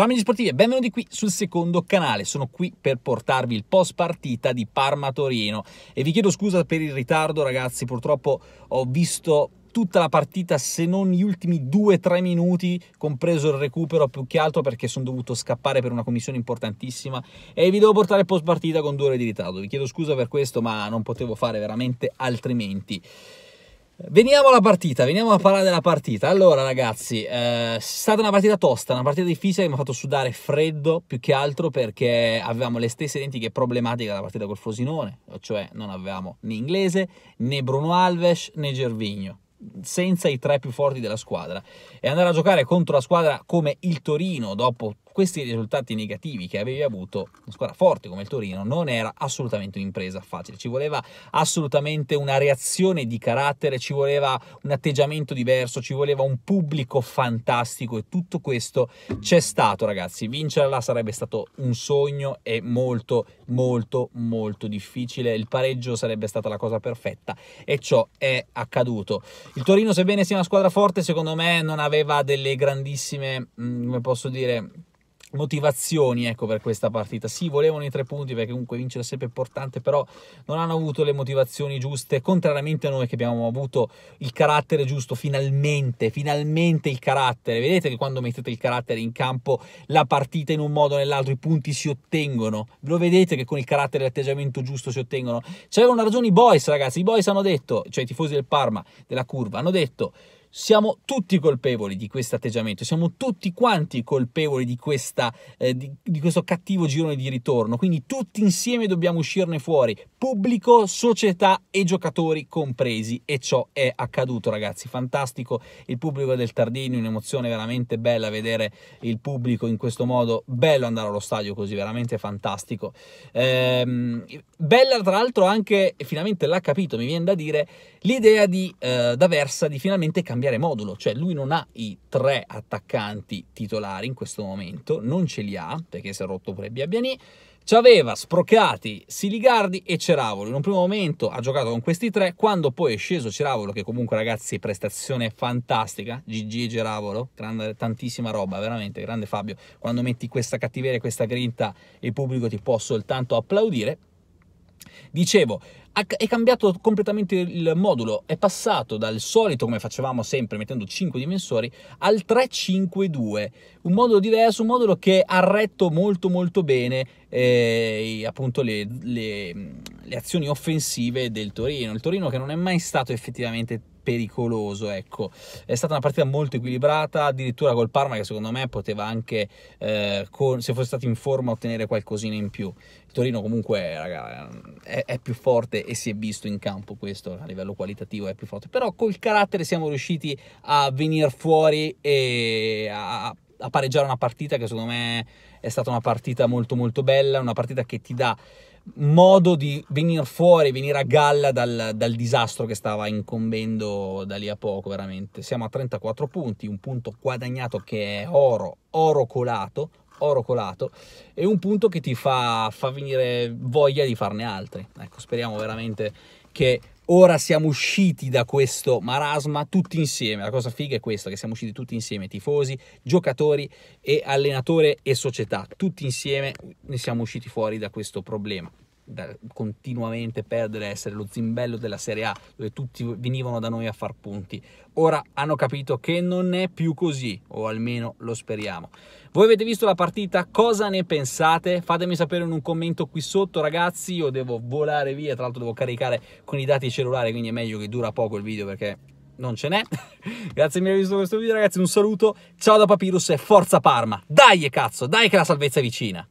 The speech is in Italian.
Ciao amici sportivi e benvenuti qui sul secondo canale. Sono qui per portarvi il post partita di Parma-Torino e vi chiedo scusa per il ritardo ragazzi, purtroppo ho visto tutta la partita se non gli ultimi 2-3 minuti compreso il recupero più che altro perché sono dovuto scappare per una commissione importantissima e vi devo portare post partita con due ore di ritardo vi chiedo scusa per questo ma non potevo fare veramente altrimenti Veniamo alla partita, veniamo a parlare della partita. Allora, ragazzi, eh, è stata una partita tosta, una partita difficile che mi ha fatto sudare freddo più che altro perché avevamo le stesse identiche problematiche della partita col Fosinone, cioè non avevamo né Inglese, né Bruno Alves, né Gervigno senza i tre più forti della squadra e andare a giocare contro la squadra come il Torino dopo questi risultati negativi che avevi avuto, una squadra forte come il Torino, non era assolutamente un'impresa facile, ci voleva assolutamente una reazione di carattere, ci voleva un atteggiamento diverso, ci voleva un pubblico fantastico e tutto questo c'è stato ragazzi, vincerla sarebbe stato un sogno e molto molto molto difficile, il pareggio sarebbe stata la cosa perfetta e ciò è accaduto. Il Torino, sebbene sia una squadra forte, secondo me non aveva delle grandissime, mm, come posso dire, motivazioni ecco, per questa partita. Sì, volevano i tre punti perché comunque vincere è sempre importante, però non hanno avuto le motivazioni giuste, contrariamente a noi che abbiamo avuto il carattere giusto, finalmente, finalmente il carattere. Vedete che quando mettete il carattere in campo, la partita in un modo o nell'altro, i punti si ottengono. Lo vedete che con il carattere e l'atteggiamento giusto si ottengono. C'erano ragioni i boys, ragazzi, i boys hanno detto, cioè i tifosi del Parma, della curva, hanno detto siamo tutti colpevoli di questo atteggiamento, siamo tutti quanti colpevoli di, questa, eh, di, di, questo cattivo girone di ritorno, quindi tutti insieme dobbiamo uscirne fuori, pubblico, società e giocatori compresi e ciò è accaduto ragazzi, fantastico il pubblico del Tardini, un'emozione veramente bella vedere il pubblico in questo modo, bello andare allo stadio così, veramente fantastico. Ehm, bella tra l'altro anche, finalmente l'ha capito, mi viene da dire, l'idea di eh, D'Aversa di finalmente cambiare cambiare modulo, cioè lui non ha i tre attaccanti titolari in questo momento, non ce li ha perché si è rotto pure Biabiani. Ci aveva sprocati Siligardi e Ceravolo. In un primo momento ha giocato con questi tre, quando poi è sceso Ceravolo, che comunque ragazzi prestazione fantastica, Gigi e Ceravolo, grande, tantissima roba, veramente, grande Fabio. Quando metti questa cattiveria, questa grinta, il pubblico ti può soltanto applaudire. Dicevo, è cambiato completamente il modulo, è passato dal solito, come facevamo sempre, mettendo 5 dimensori, al 352, un modulo diverso, un modulo che ha retto molto molto bene eh, appunto le, le, le, azioni offensive del Torino, il Torino che non è mai stato effettivamente pericoloso, ecco, è stata una partita molto equilibrata, addirittura col Parma che secondo me poteva anche, eh, con, se fosse stato in forma, ottenere qualcosina in più. Il Torino comunque, raga, è, è, più forte e si è visto in campo questo a livello qualitativo è più forte però col carattere siamo riusciti a venire fuori e a, a pareggiare una partita che secondo me è stata una partita molto molto bella una partita che ti dà modo di venire fuori, venire a galla dal, dal, disastro che stava incombendo da lì a poco, veramente. Siamo a 34 punti, un punto guadagnato che è oro, oro colato, oro colato e un punto che ti fa, fa venire voglia di farne altri. Ecco, speriamo veramente che ora siamo usciti da questo marasma tutti insieme. La cosa figa è questa, che siamo usciti tutti insieme, tifosi, giocatori e allenatore e società, tutti insieme ne siamo usciti fuori da questo problema continuamente perdere, essere lo zimbello della Serie A, dove tutti venivano da noi a far punti. Ora hanno capito che non è più così, o almeno lo speriamo. Voi avete visto la partita? Cosa ne pensate? Fatemi sapere in un commento qui sotto, ragazzi. Io devo volare via, tra l'altro devo caricare con i dati cellulari, quindi è meglio che dura poco il video perché non ce n'è. Grazie mille per aver visto questo video, ragazzi. Un saluto, ciao da Papyrus e forza Parma. Dai, e cazzo, dai che la salvezza è vicina.